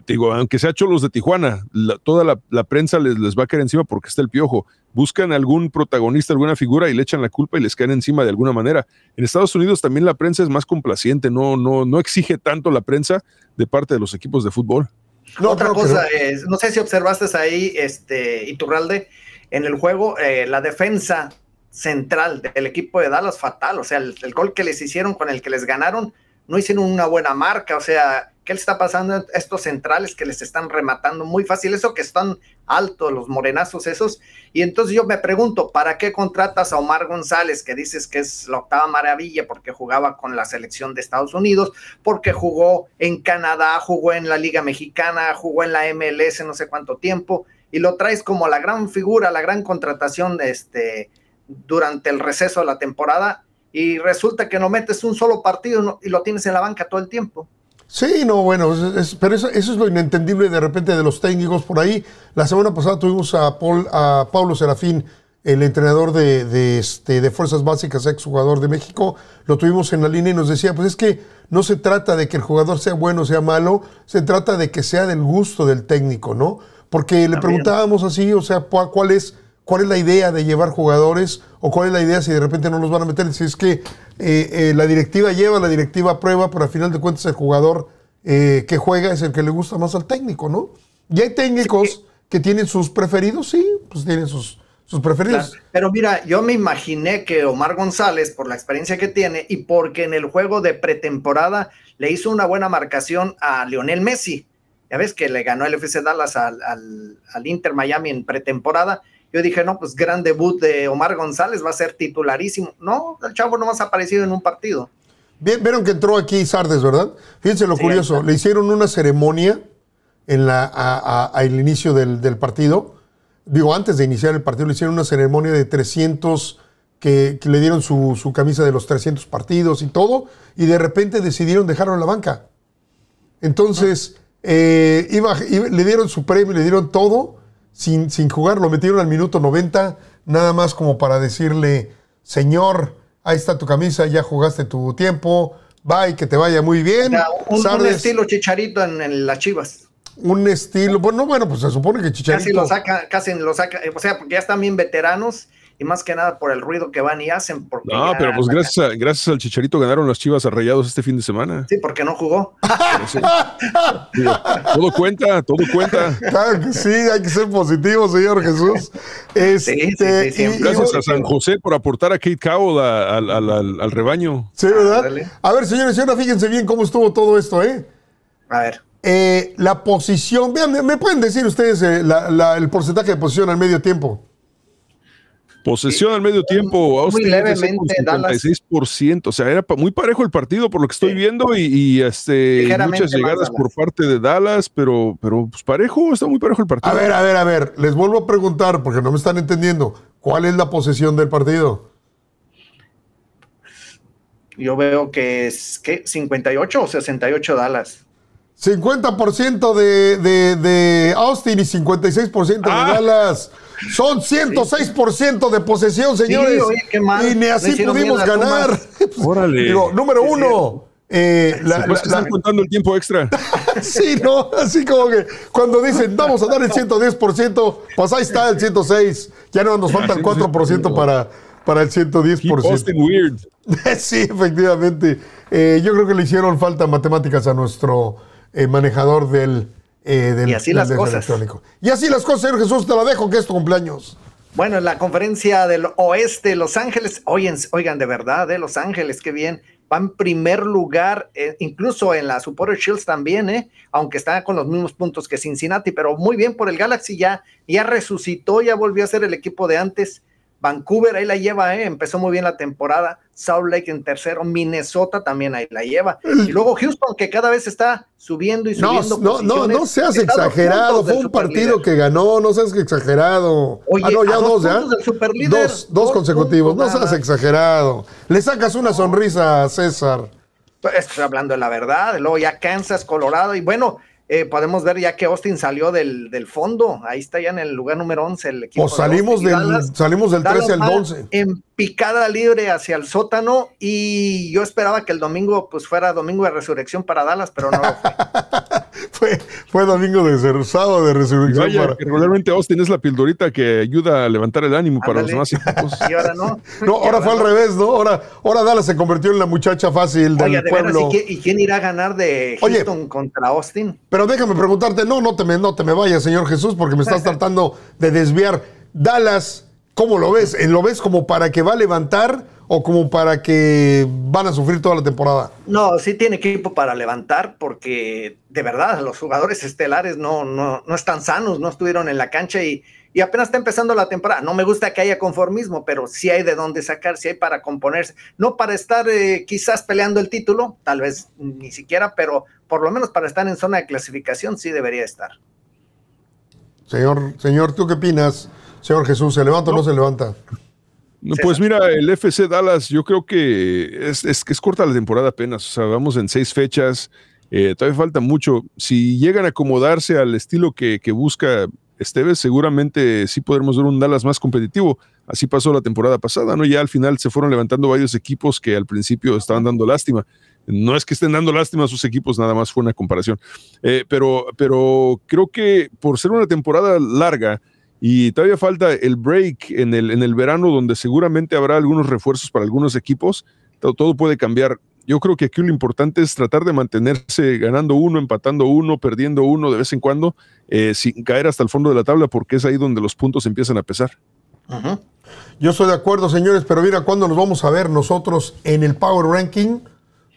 [SPEAKER 2] digo, aunque sea Cholos de Tijuana, toda la, prensa les, les, va a caer encima porque está el piojo. Buscan algún protagonista, alguna figura y le echan la culpa y les caen encima de alguna manera. En Estados Unidos también la prensa es más complaciente, no, no, no exige tanto la prensa de parte de los equipos de fútbol.
[SPEAKER 3] Otra cosa no sé si observaste ahí, este, Iturralde, en el juego, eh, la defensa central del equipo de Dallas fatal, o sea, el, el gol que les hicieron con el que les ganaron, no hicieron una buena marca, o sea, ¿Qué le está pasando a estos centrales que les están rematando muy fácil? Eso que están altos, los morenazos esos. Y entonces yo me pregunto, ¿para qué contratas a Omar González, que dices que es la octava maravilla porque jugaba con la selección de Estados Unidos, porque jugó en Canadá, jugó en la Liga Mexicana, jugó en la MLS no sé cuánto tiempo, y lo traes como la gran figura, la gran contratación de este, durante el receso de la temporada? Y resulta que no metes un solo partido y lo tienes en la banca todo el tiempo.
[SPEAKER 1] Sí, no, bueno, pero eso, es lo inentendible de repente de los técnicos por ahí. La semana pasada tuvimos a, Paul, a Pablo Serafín, el entrenador de, este, de Fuerzas Básicas, exjugador de México, lo tuvimos en la línea y nos decía, pues es que no se trata de que el jugador sea bueno o sea malo, se trata de que sea del gusto del técnico, ¿no? Porque le preguntábamos así, o sea, ¿cuál es ¿Cuál es la idea de llevar jugadores? ¿O cuál es la idea si de repente no los van a meter? Si es que eh, eh, la directiva lleva, la directiva aprueba, pero al final de cuentas el jugador eh, que juega es el que le gusta más al técnico, ¿no? Y hay técnicos que tienen sus preferidos, sí, pues tienen sus, sus preferidos.
[SPEAKER 3] Pero mira, yo me imaginé que Omar González, por la experiencia que tiene y porque en el juego de pretemporada le hizo una buena marcación a Lionel Messi, ya ves que le ganó el FC Dallas al, al Inter Miami en pretemporada yo dije, no, pues gran debut de Omar González, va a ser titularísimo. No, el chavo no más ha aparecido en un partido. vieron que entró
[SPEAKER 1] aquí Sardes, ¿verdad? Fíjense lo curioso, le hicieron una ceremonia en la, al inicio del, partido. Digo, antes de iniciar el partido, le hicieron una ceremonia de 300, que, le dieron su, camisa de los 300 partidos y todo, y de repente decidieron dejarlo en la banca. Entonces, eh, iba, le dieron su premio, le dieron todo, sin, sin jugar, lo metieron al minuto 90, nada más como para decirle, señor, ahí está tu camisa, ya jugaste tu tiempo, bye, que
[SPEAKER 3] te vaya muy bien. un, estilo chicharito en, las chivas. Un estilo, bueno, bueno, pues se supone que Chicharito. casi lo saca, eh, o sea, porque ya están bien veteranos y más que nada por el ruido que van y hacen. Porque no, pero pues
[SPEAKER 2] gracias, gracias al Chicharito ganaron las Chivas arrayados este fin de semana.
[SPEAKER 3] Sí, porque no jugó. todo
[SPEAKER 2] cuenta, todo cuenta.
[SPEAKER 1] sí, hay que ser positivo, señor Jesús. Este, gracias a San
[SPEAKER 2] José por aportar a Kate Cowell al, rebaño. Sí,
[SPEAKER 1] ¿verdad? A ver, señores y señoras, fíjense bien cómo estuvo todo esto, ¿eh? A ver. Eh, la posición, vean, ¿me, pueden decir ustedes eh, el porcentaje de posición al medio tiempo?
[SPEAKER 2] Posesión al medio tiempo, Austin muy levemente, 56%, o sea, era muy parejo el partido por lo que estoy viendo y, este, muchas llegadas por parte de Dallas, pero, pero pues parejo, está muy
[SPEAKER 1] parejo el partido. A ver, a ver, a ver, les vuelvo a preguntar porque no me están entendiendo, ¿cuál es la posesión del partido?
[SPEAKER 3] Yo veo que es ¿qué? 58 o 68 Dallas.
[SPEAKER 1] 50% de, Austin y 56% de ah. Dallas. Son 106% de posesión, señores. Y ni así pudimos ganar. Pues, Órale. número uno. Eh, pues, la, están contando el tiempo extra. sí, ¿no? Así como que cuando dicen, vamos a dar el 110%, pues ahí está el 106. Ya no nos faltan el 4% para, para el 110%. Weird. sí, efectivamente. Eh, yo creo que le hicieron falta matemáticas a nuestro eh, manejador del eh, y así las cosas.
[SPEAKER 3] Y así las cosas, señor Jesús, te la dejo, que es tu cumpleaños. Bueno, en la conferencia del oeste Los Ángeles, oigan, oigan de verdad, de eh, Los Ángeles, qué bien, van primer lugar, eh, incluso en la Supporter Shields también, eh, aunque está con los mismos puntos que Cincinnati, pero muy bien por el Galaxy, ya, ya resucitó, ya volvió a ser el equipo de antes Vancouver ahí la lleva, ¿eh? empezó muy bien la temporada. Salt Lake en tercero, Minnesota también ahí la lleva. Y luego Houston, que cada vez está subiendo y subiendo. No, no, no, no seas exagerado. Fue un partido
[SPEAKER 1] que ganó, no seas exagerado. Ah, Oye, ah, no, ya dos, ¿ya?
[SPEAKER 3] dos, dos, consecutivos,
[SPEAKER 1] no seas exagerado. Le sacas una sonrisa a César.
[SPEAKER 3] Estoy hablando de la verdad. Luego ya Kansas, Colorado. Y bueno, eh, podemos ver ya que Austin salió del, fondo, ahí está ya en el lugar número 11 el equipo. Pues salimos, del,
[SPEAKER 1] salimos del 13 al 11.
[SPEAKER 3] En picada libre hacia el sótano y yo esperaba que el domingo pues fuera domingo de resurrección para Dallas, pero no lo fue.
[SPEAKER 1] fue, domingo de ser, de
[SPEAKER 2] resurrección. regularmente Austin es la pildorita que ayuda a levantar el ánimo para los más
[SPEAKER 3] Y ahora no.
[SPEAKER 1] No, ahora fue al revés, ¿no? Ahora, ahora Dallas se convirtió en la muchacha fácil del de pueblo. ¿y, quién irá a ganar
[SPEAKER 3] de Houston contra
[SPEAKER 1] Austin? Pero déjame preguntarte, no, no te no te me vayas, señor Jesús, porque me estás tratando de desviar. Dallas, ¿cómo lo ves? ¿Lo ves como para que va a levantar? o como para que van a sufrir toda la temporada?
[SPEAKER 3] No, sí tiene equipo para levantar porque de verdad los jugadores estelares no, no, están sanos, no estuvieron en la cancha y, apenas está empezando la temporada. No me gusta que haya conformismo, pero sí hay de dónde sacar, sí hay para componerse. No para estar eh, quizás peleando el título, tal vez ni siquiera, pero por lo menos para estar en zona de clasificación sí debería estar.
[SPEAKER 1] Señor, señor, ¿tú qué opinas? Señor Jesús, ¿se levanta o no se levanta?
[SPEAKER 2] Pues mira, el FC Dallas, yo creo que es, es, es corta la temporada apenas, o sea, vamos en seis fechas, eh, todavía falta mucho. Si llegan a acomodarse al estilo que, busca Esteves, seguramente sí podremos ver un Dallas más competitivo. Así pasó la temporada pasada, ¿no? Ya al final se fueron levantando varios equipos que al principio estaban dando lástima. No es que estén dando lástima a sus equipos, nada más fue una comparación. Eh, pero, pero creo que por ser una temporada larga, y todavía falta el break en el, en el verano, donde seguramente habrá algunos refuerzos para algunos equipos. Todo, puede cambiar. Yo creo que aquí lo importante es tratar de mantenerse ganando uno, empatando uno, perdiendo uno de vez en cuando, eh, sin caer hasta el fondo de la tabla, porque es ahí donde los puntos empiezan a pesar.
[SPEAKER 1] Yo estoy de acuerdo, señores, pero mira, ¿cuándo nos vamos a ver nosotros en el Power Ranking?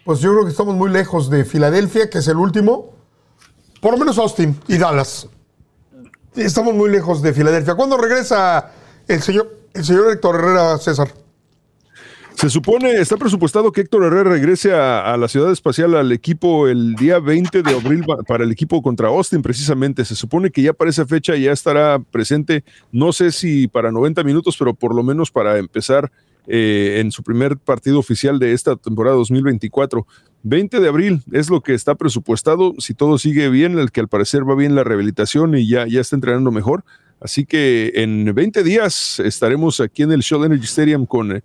[SPEAKER 1] Pues yo creo que estamos muy lejos de Filadelfia, que es el último, por lo menos Austin y Dallas. Estamos muy lejos de Filadelfia. ¿Cuándo regresa el señor, el señor Héctor Herrera
[SPEAKER 2] César? Se supone, está presupuestado que Héctor Herrera regrese a, la ciudad espacial al equipo el día 20 de abril para el equipo contra Austin, precisamente. Se supone que ya para esa fecha ya estará presente, no sé si para 90 minutos, pero por lo menos para empezar eh, en su primer partido oficial de esta temporada 2024. 20 de abril es lo que está presupuestado. Si todo sigue bien, el que al parecer va bien la rehabilitación y ya, ya está entrenando mejor. Así que en 20 días estaremos aquí en el Show Energy Stadium con eh,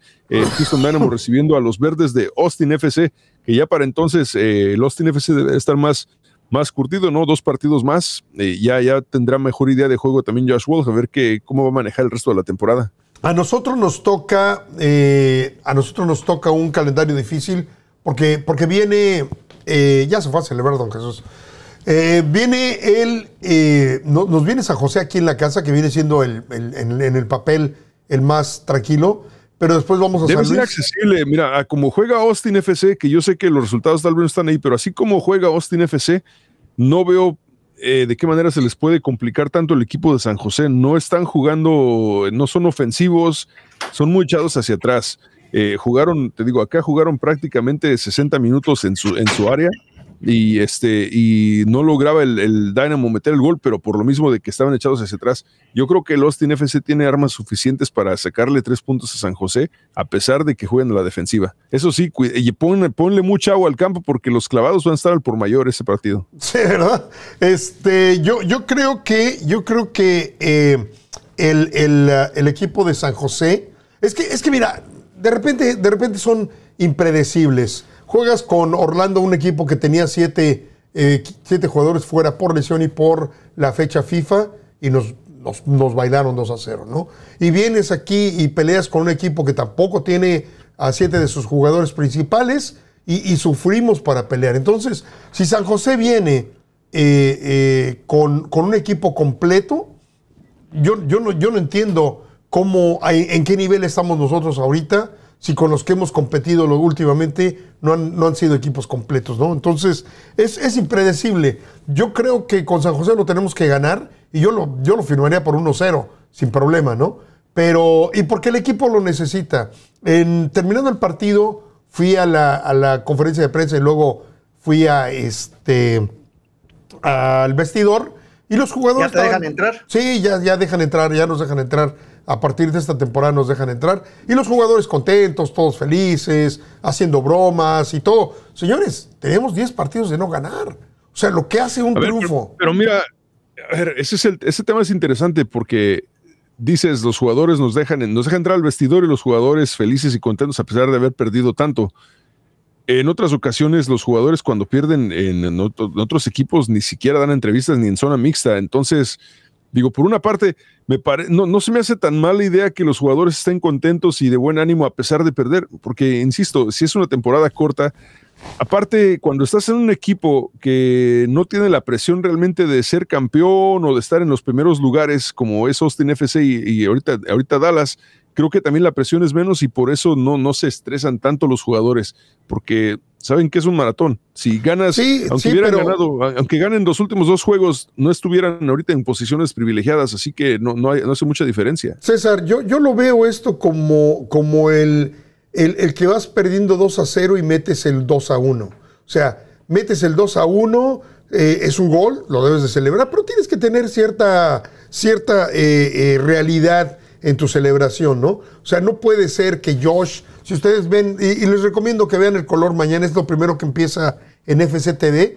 [SPEAKER 2] Houston Dynamo recibiendo a los verdes de Austin FC, que ya para entonces eh, el Austin FC debe estar más, más curtido, ¿no? Dos partidos más. Eh, ya, ya tendrá mejor idea de juego también Josh Wolf, a ver que, cómo va a manejar el resto de la temporada.
[SPEAKER 1] A nosotros nos toca, eh, a nosotros nos toca un calendario difícil porque, porque viene, eh, ya se fue a celebrar don Jesús. Eh, viene él, eh, nos viene San José aquí en la casa, que viene siendo el, en, el papel el más tranquilo,
[SPEAKER 2] pero después vamos a Debe ser accesible, mira, como juega Austin FC, que yo sé que los resultados tal vez no están ahí, pero así como juega Austin FC, no veo de qué manera se les puede complicar tanto el equipo de San José. No están jugando, no son ofensivos, son muy echados hacia atrás. Eh, jugaron, te digo, acá jugaron prácticamente 60 minutos en su, en su área y, este, y no lograba el, el, Dynamo meter el gol, pero por lo mismo de que estaban echados hacia atrás, yo creo que el Austin FC tiene armas suficientes para sacarle tres puntos a San José, a pesar de que jueguen a la defensiva. Eso sí, ponle, mucha agua al campo porque los clavados van a estar al por mayor ese partido.
[SPEAKER 1] Sí, ¿verdad? Este, yo, yo creo que, yo creo que eh, el, el, equipo de San José. Es que, es que mira, de repente, de repente son impredecibles. Juegas con Orlando, un equipo que tenía siete, eh, jugadores fuera por lesión y por la fecha FIFA, y nos, nos, bailaron 2 a 0, ¿no? Y vienes aquí y peleas con un equipo que tampoco tiene a siete de sus jugadores principales y, sufrimos para pelear. Entonces, si San José viene eh, eh, con, un equipo completo, yo, yo, no, yo no entiendo cómo, en qué nivel estamos nosotros ahorita, si con los que hemos competido últimamente no han, no han, sido equipos completos, ¿no? Entonces, es, impredecible. Yo creo que con San José lo tenemos que ganar y yo lo, yo lo firmaría por 1-0, sin problema, ¿no? Pero, y porque el equipo lo necesita. En, terminando el partido, fui a la, conferencia de prensa y luego fui a este al vestidor y los jugadores. ¿Ya te dejan entrar? Sí, ya, ya dejan entrar, ya nos dejan entrar a partir de esta temporada nos dejan entrar. Y los jugadores contentos, todos felices, haciendo bromas y todo. Señores, tenemos 10 partidos de no ganar. O sea, lo que hace un triunfo.
[SPEAKER 2] Pero, mira, ese, es tema es interesante porque dices, los jugadores nos dejan, nos entrar al vestidor y los jugadores felices y contentos a pesar de haber perdido tanto. En otras ocasiones, los jugadores cuando pierden en otros equipos ni siquiera dan entrevistas ni en zona mixta. Entonces, Digo, por una parte, me no, no se me hace tan mala idea que los jugadores estén contentos y de buen ánimo a pesar de perder, porque, insisto, si es una temporada corta, aparte, cuando estás en un equipo que no tiene la presión realmente de ser campeón o de estar en los primeros lugares, como es Austin FC y, ahorita, ahorita Dallas, creo que también la presión es menos y por eso no, no se estresan tanto los jugadores, porque saben que es un maratón. Si ganas, aunque aunque ganen los últimos dos juegos, no estuvieran ahorita en posiciones privilegiadas, así que no, hace mucha diferencia.
[SPEAKER 1] César, yo, yo lo veo esto como, como el, el, que vas perdiendo 2 a 0 y metes el 2 a 1. O sea, metes el 2 a 1, eh, es un gol, lo debes de celebrar, pero tienes que tener cierta, cierta eh, eh, realidad en tu celebración, ¿no? O sea, no puede ser que Josh si ustedes ven, y, les recomiendo que vean el color mañana, es lo primero que empieza en FCTV.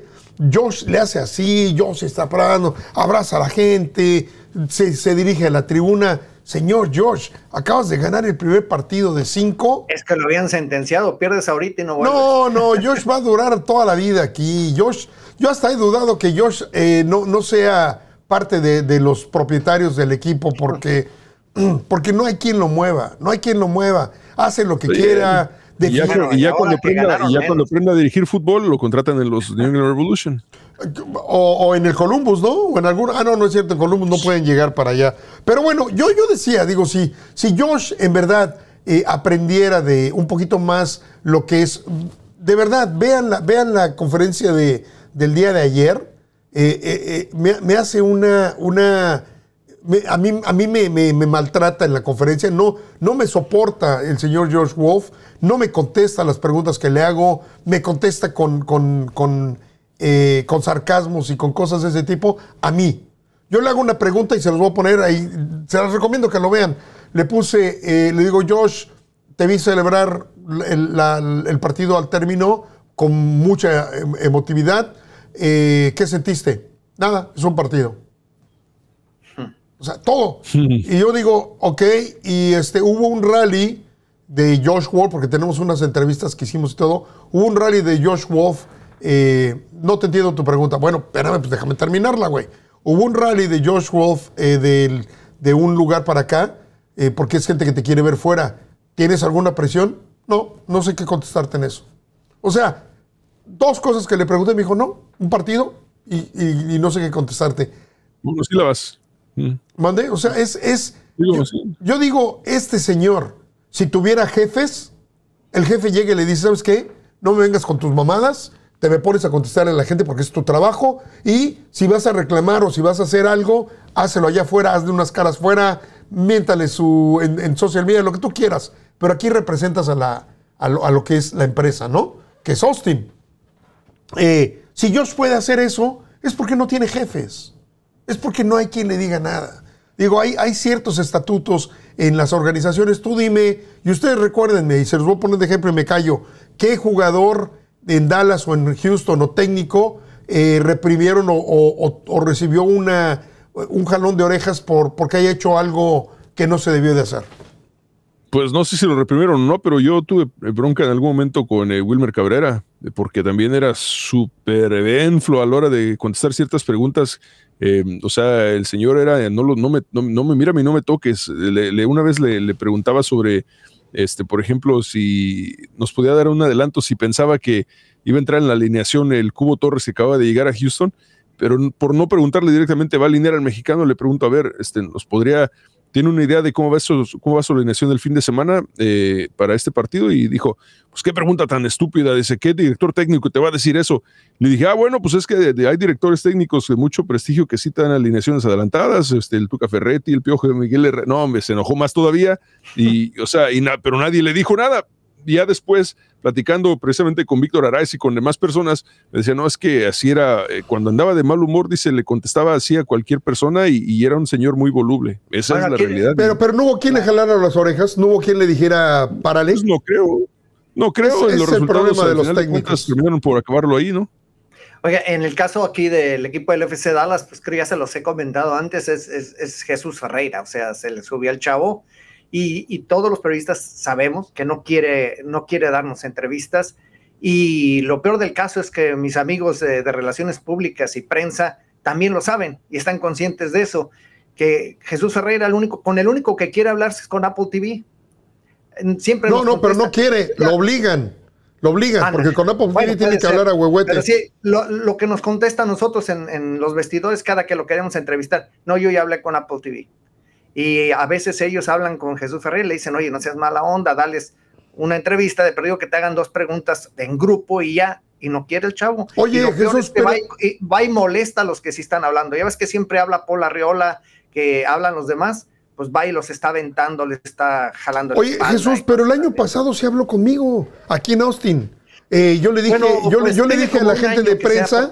[SPEAKER 1] Josh le hace así, Josh está parando, abraza a la gente, se, dirige a la tribuna. Señor Josh, acabas de ganar el primer partido
[SPEAKER 3] de cinco. Es que lo habían sentenciado, pierdes ahorita y no vuelves. No,
[SPEAKER 1] no, Josh va a durar toda la vida aquí. Josh, yo hasta he dudado que Josh eh, no, no sea parte de, los propietarios del equipo porque, porque no hay quien lo mueva, no hay quien lo mueva hace lo que quiera. Y ya, cuando, aprenda
[SPEAKER 2] a dirigir fútbol, lo contratan en los New England Revolution.
[SPEAKER 1] O, en el Columbus, ¿no? O en algún. Ah, no, no es cierto, en Columbus no pueden llegar para allá. Pero bueno, yo, yo decía, digo, si, si Josh en verdad eh, aprendiera de un poquito más lo que es. De verdad, vean la, vean la conferencia de, del día de ayer. Eh, eh, me, me, hace una, una a mí, a mí me, maltrata en la conferencia, no, no me soporta el señor George Wolf, no me contesta las preguntas que le hago, me contesta con, eh, con, sarcasmos y con cosas de ese tipo, a mí. Yo le hago una pregunta y se las voy a poner ahí, se las recomiendo que lo vean. Le puse, eh, le digo, Josh, te vi celebrar el, partido al término con mucha eh, emotividad. ¿Qué sentiste? Nada, es un partido. O sea, todo. Y yo digo, ok, y este, hubo un rally de Josh Wolf, porque tenemos unas entrevistas que hicimos y todo. Hubo un rally de Josh Wolf. Eh, no te entiendo tu pregunta. Bueno, espérame, pues déjame terminarla, güey. Hubo un rally de Josh Wolf eh, de, un lugar para acá, eh, porque es gente que te quiere ver fuera. ¿Tienes alguna presión? No, no sé qué contestarte en eso. O sea, dos cosas que le pregunté, me dijo, no, un partido y, y no sé qué contestarte. Unos sílabas. Mm. mande O sea, es. yo, digo, este señor, si tuviera jefes, el jefe llega y le dice: ¿Sabes qué? No me vengas con tus mamadas, te me pones a contestarle a la gente porque es tu trabajo y si vas a reclamar o si vas a hacer algo, hácelo allá afuera, hazle unas caras fuera, miéntale su, en, social media, lo que tú quieras. Pero aquí representas a, la, a, lo, que es la empresa, ¿no? Que es Austin. Eh, si Dios puede hacer eso, es porque no tiene jefes es porque no hay quien le diga nada. Digo, hay, ciertos estatutos en las organizaciones. Tú dime, y ustedes recuérdenme, y se los voy a poner de ejemplo y me callo, ¿qué jugador en Dallas o en Houston o técnico eh, reprimieron o, recibió un jalón de orejas por, porque haya hecho algo que no se debió de hacer?
[SPEAKER 2] Pues no sé si lo reprimieron o no, pero yo tuve bronca en algún momento con eh, Wilmer Cabrera, porque también era súper benflo a la hora de contestar ciertas preguntas Em, o sea, el señor era, eh, no, lo, no, me, no, no me no me toques. una vez le, preguntaba sobre, este, por ejemplo, si nos podía dar un adelanto, si pensaba que iba a entrar en la alineación el Cubo Torres que acaba de llegar a Houston, pero por no preguntarle directamente, va a alinear al mexicano, le pregunto, a ver, este, ¿nos podría tiene una idea de cómo va, su, alineación del fin de semana eh, para este partido y dijo, pues qué pregunta tan estúpida, dice, ¿qué director técnico te va a decir eso? Le dije, ah, bueno, pues es que hay directores técnicos de mucho prestigio que citan alineaciones adelantadas, este, el Tuca Ferretti, el Piojo de Miguel Herrera, no, hombre, se enojó más todavía, y, o sea, y pero nadie le dijo nada, ya después, platicando precisamente con Víctor Aráez y con demás personas, me decía, no, es que así era, eh, cuando andaba de mal humor, dice, le contestaba así a cualquier persona y, era un señor muy voluble. Esa es la realidad.
[SPEAKER 1] Pero, pero no hubo quien le jalara las orejas, no hubo quien le dijera,
[SPEAKER 3] paralelo. Pues no creo, no creo en los resultados. problema de los técnicos.
[SPEAKER 2] que terminaron por acabarlo ahí, ¿no?
[SPEAKER 3] Oiga, en el caso aquí del equipo del FC Dallas, pues creo ya se los he comentado antes, es, es Jesús Ferreira, o sea, se le subió al chavo y, todos los periodistas sabemos que no quiere, no quiere darnos entrevistas. Y lo peor del caso es que mis amigos de, relaciones públicas y prensa también lo saben y están conscientes de eso, que Jesús Herrera el único, con el único que quiere hablar es con Apple TV. Siempre no, no, pero no quiere, lo obligan. Lo obligan, porque con Apple TV tiene que hablar a huehuete. lo, que nos contesta nosotros en, en los vestidores cada que lo queremos entrevistar, no, yo ya hablé con Apple TV. Y a veces ellos hablan con Jesús Ferrer y le dicen, oye, no seas mala onda, dales una entrevista de perdido que te hagan dos preguntas en grupo y ya, y no quiere el chavo. Oye, Jesús, que va, y, molesta a los que sí están hablando. Ya ves que siempre habla Paul Riola, que hablan los demás, pues va y los está aventando, les está jalando. Oye, Jesús,
[SPEAKER 1] pero el año pasado se habló conmigo aquí en Austin. Eh, yo le dije, yo, pues, le dije a la gente de prensa,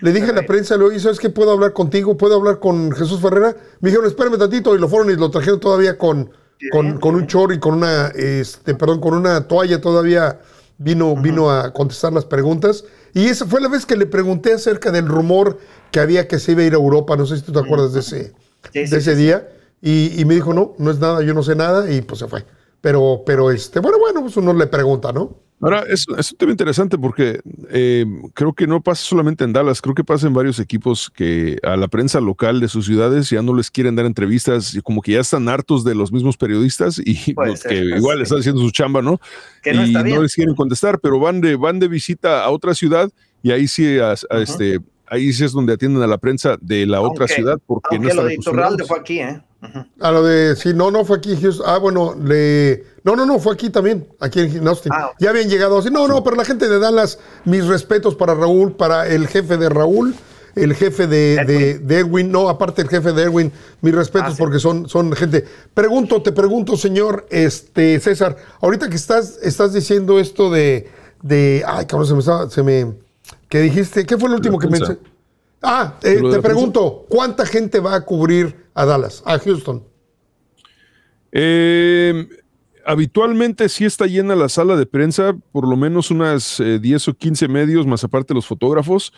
[SPEAKER 1] le dije a la prensa, le oí, ¿sabes qué? ¿Puedo hablar contigo? ¿Puedo hablar con Jesús Ferrera? Me dijeron, espérame tantito, y lo fueron y lo trajeron todavía con, con, un chor y con una, este, perdón, con una toalla todavía vino, vino a contestar las preguntas. Y esa fue la vez que le pregunté acerca del rumor que había que se iba a ir a Europa. No sé si tú te acuerdas de ese, de ese día. Y, y, me dijo, no, no es nada, yo no sé nada. Y pues se fue. Pero, pero este, bueno, bueno, pues uno le pregunta, ¿no?
[SPEAKER 2] Ahora, es, un tema interesante porque eh, creo que no pasa solamente en Dallas, creo que pasa en varios equipos que a la prensa local de sus ciudades ya no les quieren dar entrevistas y como que ya están hartos de los mismos periodistas y pues, que igual están haciendo su chamba, ¿no? Que no y no les quieren contestar, pero van de, van de visita a otra ciudad y ahí sí, este, ahí sí es donde atienden a la prensa de la otra ciudad porque no aquí,
[SPEAKER 3] ¿eh?
[SPEAKER 1] A lo de, sí, no, no fue aquí Ah, bueno, le. No, no, no, fue aquí también, aquí en Austin. Ah, ya habían llegado así. No, no, pero la gente de Dallas, mis respetos para Raúl, para el jefe de Raúl, el jefe de Edwin, no, aparte el jefe de Edwin, mis respetos ah, porque son, son gente. Pregunto, te pregunto, señor este, César, ahorita que estás, estás diciendo esto de. de ay, cabrón, se me. Se me que dijiste, ¿qué fue el último que me Ah, eh, te pregunto, ¿cuánta gente va a cubrir
[SPEAKER 2] a Dallas, a Houston? Em, habitualmente sí está llena la sala de prensa, por lo menos unas 10 eh, o 15 medios, más aparte los fotógrafos.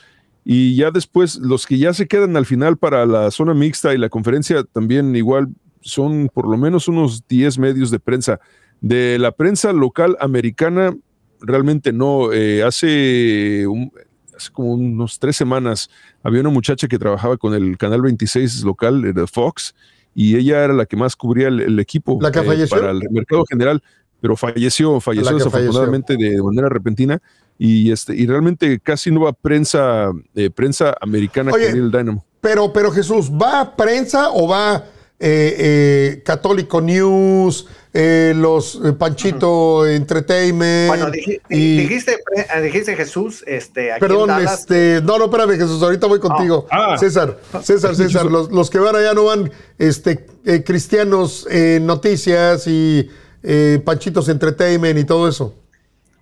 [SPEAKER 2] Y ya después, los que ya se quedan al final para la zona mixta y la conferencia también igual son por lo menos unos 10 medios de prensa. De la prensa local americana, realmente no. Eh, hace un, hace como unos tres semanas, había una muchacha que trabajaba con el Canal 26 local eh, de Fox y ella era la que más cubría el, equipo eh, para el mercado general, pero falleció, falleció desafortunadamente de manera repentina y este y realmente casi no va prensa eh, prensa americana Oye, el Dynamo.
[SPEAKER 1] Pero pero Jesús, ¿va prensa o va eh, eh, Católico News, eh, los eh, Panchito Entertainment. Bueno, dijiste,
[SPEAKER 3] dijiste, Jesús, este, Perdón, este,
[SPEAKER 1] no, no, espérame, Jesús, ahorita voy contigo. Ah, ah. César, César, César, los, los, que van allá no van, este, cristianos, noticias y Panchitos Entertainment y todo eso.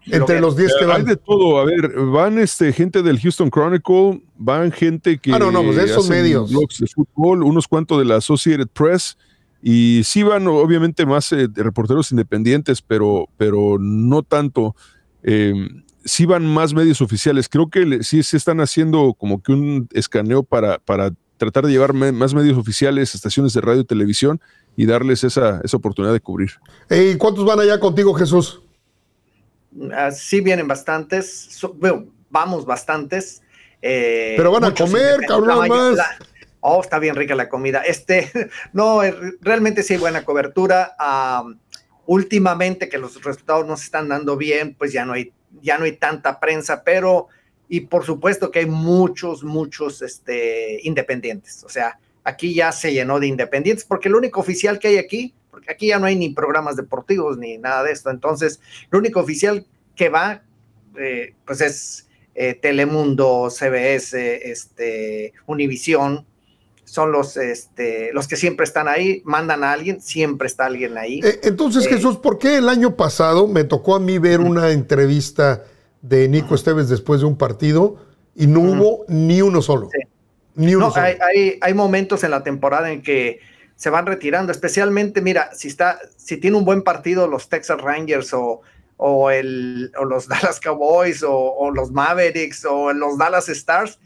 [SPEAKER 2] Entre los 10 que van. Hay de todo, a ver, van este, gente del Houston Chronicle, van gente que. Ah, no, no, de pues esos medios. de fútbol, unos cuantos de la Associated Press, y sí van, obviamente, más eh, reporteros independientes, pero, pero no tanto. Em, sí van más medios oficiales. Creo que sí se están haciendo como que un escaneo para, para tratar de llevar más medios oficiales, estaciones de radio y televisión y darles esa, esa oportunidad de cubrir.
[SPEAKER 3] ¿Y cuántos van allá contigo, Jesús? sí vienen bastantes, vamos bastantes. Eh, pero van a comer, cabrón, más. oh, está bien rica la comida. Este, no, eh, realmente sí hay buena cobertura. últimamente que los resultados no se están dando bien, pues ya no hay, ya no hay tanta prensa, pero, y por supuesto que hay muchos, muchos este, independientes. O sea, aquí ya se llenó de independientes, porque el único oficial que hay aquí porque aquí ya no hay ni programas deportivos ni nada de esto. Entonces, lo único oficial que va, eh, pues es eh, Telemundo, CBS, este, Univisión, son los, este, los que siempre están ahí, mandan a alguien, siempre está alguien ahí. Eh, entonces, Jesús,
[SPEAKER 1] ¿por qué el año pasado me tocó a mí ver una entrevista de Nico Esteves después de un partido y no hubo ni uno solo?
[SPEAKER 3] Ni uno no, solo. hay momentos en la temporada en que se van retirando, especialmente, mira, si, está, si tiene un buen partido los Texas Rangers o, el, o los Dallas Cowboys o, los Mavericks o los Dallas Stars,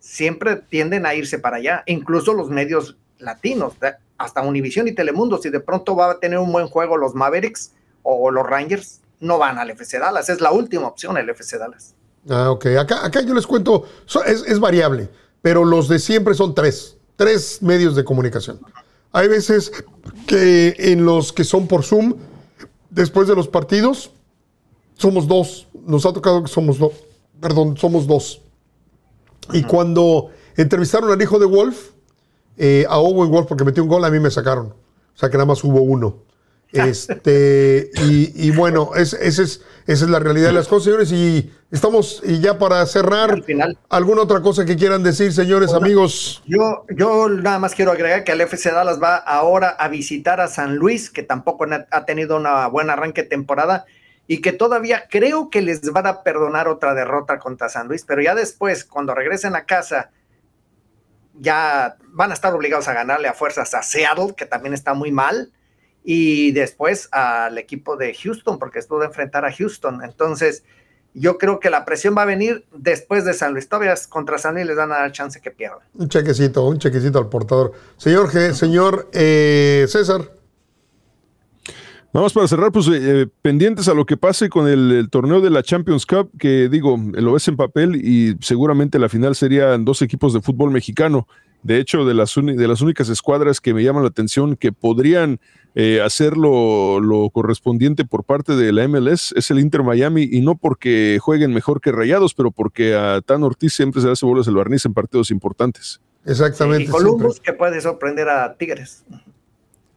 [SPEAKER 3] siempre tienden a irse para allá, incluso los medios latinos, hasta Univision y Telemundo, si de pronto va a tener un buen juego los Mavericks o los Rangers, no van al FC Dallas, es la última opción el FC Dallas.
[SPEAKER 1] Ah, ok, acá, acá yo les cuento, es, es variable, pero los de siempre son tres, tres medios de comunicación. Hay veces que en los que son por Zoom, después de los partidos, somos dos. Nos ha tocado que somos dos. Perdón, somos dos. Y cuando entrevistaron al hijo de Wolf, eh, a Owen Wolf, porque metió un gol, a mí me sacaron. O sea que nada más hubo uno. Este, y, bueno, ese es, esa es la realidad de las cosas, señores. Y estamos, y ya para cerrar,
[SPEAKER 3] ¿alguna otra cosa que quieran decir, señores, amigos? Yo, yo nada más quiero agregar que el FC Dallas va ahora a visitar a San Luis, que tampoco ha tenido una buena arranque de temporada, y que todavía creo que les van a perdonar otra derrota contra San Luis, pero ya después, cuando regresen a casa, ya van a estar obligados a ganarle a fuerzas a Seattle, que también está muy mal y después al equipo de Houston, porque estuvo a enfrentar a Houston. Entonces, yo creo que la presión va a venir después de San Luis. Todavía contra San Luis les van a dar chance que pierdan.
[SPEAKER 1] Un chequecito, un chequecito al portador. Señor, G, señor eh, César.
[SPEAKER 2] Vamos para cerrar, pues eh, pendientes a lo que pase con el, torneo de la Champions Cup, que digo, lo ves en papel y seguramente la final serían dos equipos de fútbol mexicano. De hecho, de las, únicas escuadras que me llaman la atención que podrían eh, hacer lo, correspondiente por parte de la MLS es el Inter Miami, y no porque jueguen mejor que Rayados, pero porque a Tan Ortiz siempre se le hace bolas el barniz en partidos importantes.
[SPEAKER 3] Exactamente. Columbus que puede sorprender a Tigres.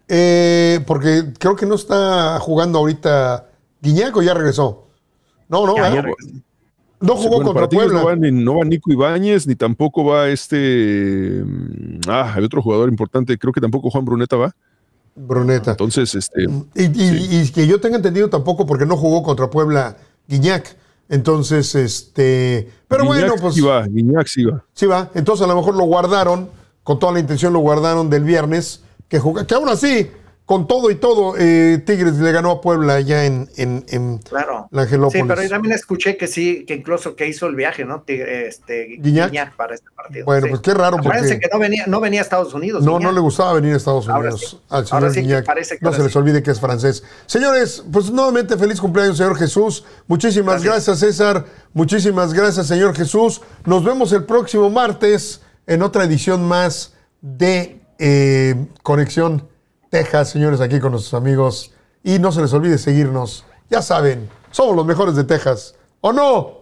[SPEAKER 1] Eh, porque creo que no está jugando ahorita Guiñaco, ya regresó. No, no, eh, no jugó contra Puebla.
[SPEAKER 2] No va, Nico Ibáñez, ni tampoco va este. Mm, ah, hay otro jugador importante, creo que tampoco Juan Bruneta va. Bruneta. Entonces, este.
[SPEAKER 1] Y, que yo tenga entendido tampoco, porque no jugó contra Puebla Guiñac. Entonces, este. Pero bueno, pues.
[SPEAKER 2] Sí va, Guiñac sí va.
[SPEAKER 1] Sí va. Entonces, a lo mejor lo guardaron, con toda la intención lo guardaron del viernes, que, juega, que aún así con todo y todo, eh, Tigres le ganó a Puebla allá en, en,
[SPEAKER 3] claro. la Sí, pero yo también escuché que sí, que incluso que hizo el viaje, ¿no? Este, para este partido. Bueno, pues qué raro. Parece que no venía, a Estados Unidos. No, no le
[SPEAKER 1] gustaba venir a Estados Unidos al señor no se les olvide que es francés. Señores, pues nuevamente feliz cumpleaños, señor Jesús. Muchísimas gracias, César. Muchísimas gracias, señor Jesús. Nos vemos el próximo martes en otra edición más de eh, Conexión Texas, señores, aquí con nuestros amigos. Y no se les olvide seguirnos. Ya saben, somos los mejores de Texas. ¿O no?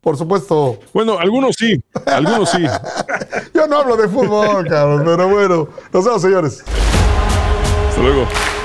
[SPEAKER 1] Por supuesto. Bueno, algunos sí, algunos sí. Yo no hablo de fútbol, cabrón, pero bueno. Nos vemos, señores. Hasta luego.